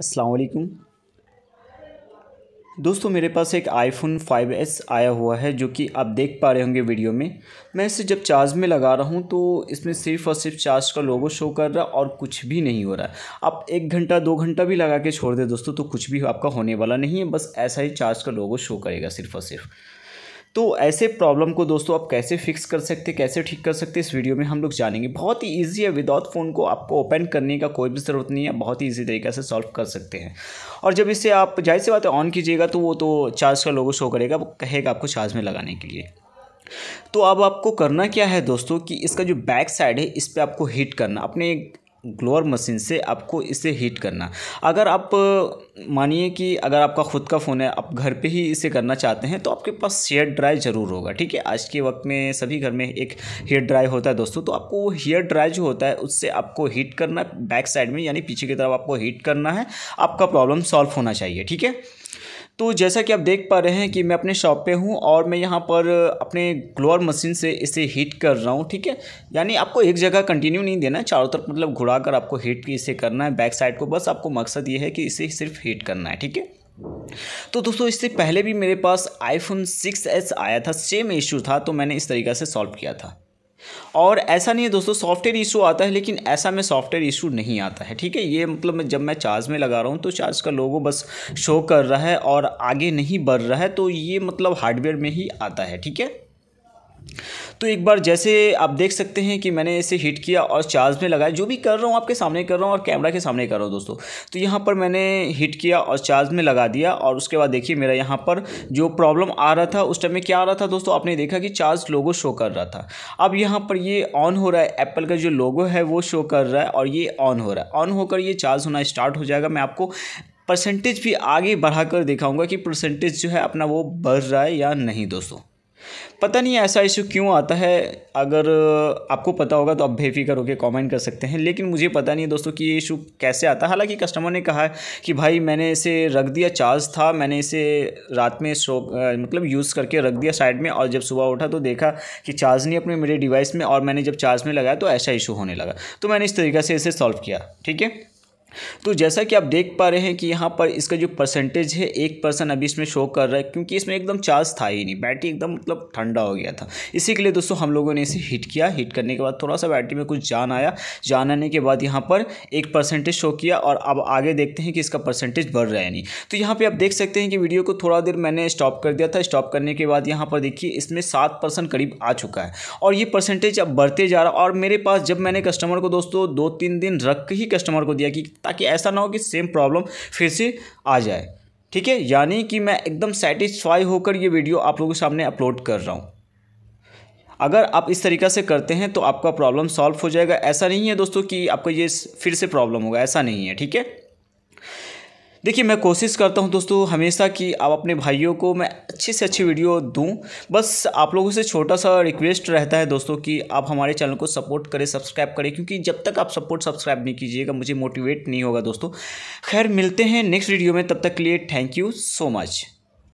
असलकुम दोस्तों मेरे पास एक आईफोन 5s आया हुआ है जो कि आप देख पा रहे होंगे वीडियो में मैं इसे जब चार्ज में लगा रहा हूँ तो इसमें सिर्फ और सिर्फ चार्ज का लोगो शो कर रहा और कुछ भी नहीं हो रहा है आप एक घंटा दो घंटा भी लगा के छोड़ दे दोस्तों तो कुछ भी आपका होने वाला नहीं है बस ऐसा ही चार्ज का लोगो शो करेगा सिर्फ और सिर्फ तो ऐसे प्रॉब्लम को दोस्तों आप कैसे फिक्स कर सकते कैसे ठीक कर सकते इस वीडियो में हम लोग जानेंगे बहुत ही ईजी है विदाउट फ़ोन को आपको ओपन करने का कोई भी ज़रूरत नहीं है बहुत ही ईजी तरीके से सॉल्व कर सकते हैं और जब इसे आप जाहिर सी बात ऑन कीजिएगा तो वो तो चार्ज का लोगो शो करेगा वो कहेगा आपको चार्ज में लगाने के लिए तो अब आपको करना क्या है दोस्तों कि इसका जो बैक साइड है इस पर आपको हिट करना अपने ग्लोअर मशीन से आपको इसे हीट करना अगर आप मानिए कि अगर आपका खुद का फ़ोन है आप घर पे ही इसे करना चाहते हैं तो आपके पास हेयर ड्राई ज़रूर होगा ठीक है आज के वक्त में सभी घर में एक हेयर ड्राई होता है दोस्तों तो आपको वो हेयर ड्राई जो होता है उससे आपको हीट करना बैक साइड में यानी पीछे की तरफ आपको हीट करना है आपका प्रॉब्लम सॉल्व होना चाहिए ठीक है तो जैसा कि आप देख पा रहे हैं कि मैं अपने शॉप पे हूँ और मैं यहाँ पर अपने ग्लोअर मशीन से इसे हीट कर रहा हूँ ठीक है यानी आपको एक जगह कंटिन्यू नहीं देना चारों तरफ मतलब घुड़ा कर आपको हीट इसे करना है बैक साइड को बस आपको मकसद ये है कि इसे सिर्फ हीट करना है ठीक है तो दोस्तों इससे पहले भी मेरे पास आईफोन सिक्स आया था सेम इशू था तो मैंने इस तरीक़ा से सॉल्व किया था और ऐसा नहीं है दोस्तों सॉफ्टवेयर इशू आता है लेकिन ऐसा में सॉफ्टवेयर इशू नहीं आता है ठीक है ये मतलब मैं जब मैं चार्ज में लगा रहा हूँ तो चार्ज का लोगो बस शो कर रहा है और आगे नहीं बढ़ रहा है तो ये मतलब हार्डवेयर में ही आता है ठीक है तो एक बार जैसे आप देख सकते हैं कि मैंने इसे हीट किया और चार्ज में लगाया जो भी कर रहा हूँ आपके सामने कर रहा हूँ और कैमरा के सामने कर रहा हूँ दोस्तों तो यहाँ पर मैंने हीट किया और चार्ज में लगा दिया और उसके बाद देखिए मेरा यहाँ पर जो प्रॉब्लम आ रहा था उस टाइम में क्या आ रहा था दोस्तों आपने देखा कि चार्ज लोगो शो कर रहा था अब यहाँ पर ये ऑन हो रहा है एप्पल का जो लोगो है वो शो कर रहा है और ये ऑन हो रहा है ऑन होकर ये चार्ज होना स्टार्ट हो जाएगा मैं आपको परसेंटेज भी आगे बढ़ाकर दिखाऊंगा कि परसेंटेज जो है अपना वो बढ़ रहा है या नहीं दोस्तों पता नहीं ऐसा इशू क्यों आता है अगर आपको पता होगा तो आप बेफिक्र होकर कमेंट कर सकते हैं लेकिन मुझे पता नहीं दोस्तों कि ये इशू कैसे आता है हालांकि कस्टमर ने कहा है कि भाई मैंने इसे रख दिया चार्ज था मैंने इसे रात में शो मतलब यूज़ करके रख दिया साइड में और जब सुबह उठा तो देखा कि चार्ज नहीं अपने मेरे डिवाइस में और मैंने जब चार्ज में लगाया तो ऐसा इशू होने लगा तो मैंने इस तरीके से इसे सॉल्व किया ठीक है तो जैसा कि आप देख पा रहे हैं कि यहाँ पर इसका जो परसेंटेज है एक परसेंट अभी इसमें शो कर रहा है क्योंकि इसमें एकदम चार्ज था ही नहीं बैटरी एकदम मतलब ठंडा हो गया था इसी के लिए दोस्तों हम लोगों ने इसे हीट किया हीट करने के बाद थोड़ा सा बैटरी में कुछ जान आया जान आने के बाद यहाँ पर एक परसेंटेज शो किया और अब आगे देखते हैं कि इसका परसेंटेज बढ़ रहा है नहीं तो यहाँ पर आप देख सकते हैं कि वीडियो को थोड़ा देर मैंने स्टॉप कर दिया था स्टॉप करने के बाद यहाँ पर देखिए इसमें सात करीब आ चुका है और ये परसेंटेज अब बढ़ते जा रहा और मेरे पास जब मैंने कस्टमर को दोस्तों दो तीन दिन रख के ही कस्टमर को दिया कि ताकि ऐसा ना हो कि सेम प्रॉब्लम फिर से आ जाए ठीक है यानी कि मैं एकदम सेटिस्फाई होकर ये वीडियो आप लोगों के सामने अपलोड कर रहा हूँ अगर आप इस तरीक़े से करते हैं तो आपका प्रॉब्लम सॉल्व हो जाएगा ऐसा नहीं है दोस्तों कि आपका ये फिर से प्रॉब्लम होगा ऐसा नहीं है ठीक है देखिए मैं कोशिश करता हूँ दोस्तों हमेशा कि आप अपने भाइयों को मैं अच्छी से अच्छी वीडियो दूँ बस आप लोगों से छोटा सा रिक्वेस्ट रहता है दोस्तों कि आप हमारे चैनल को सपोर्ट करें सब्सक्राइब करें क्योंकि जब तक आप सपोर्ट सब्सक्राइब नहीं कीजिएगा मुझे मोटिवेट नहीं होगा दोस्तों खैर मिलते हैं नेक्स्ट वीडियो में तब तक के लिए थैंक यू सो मच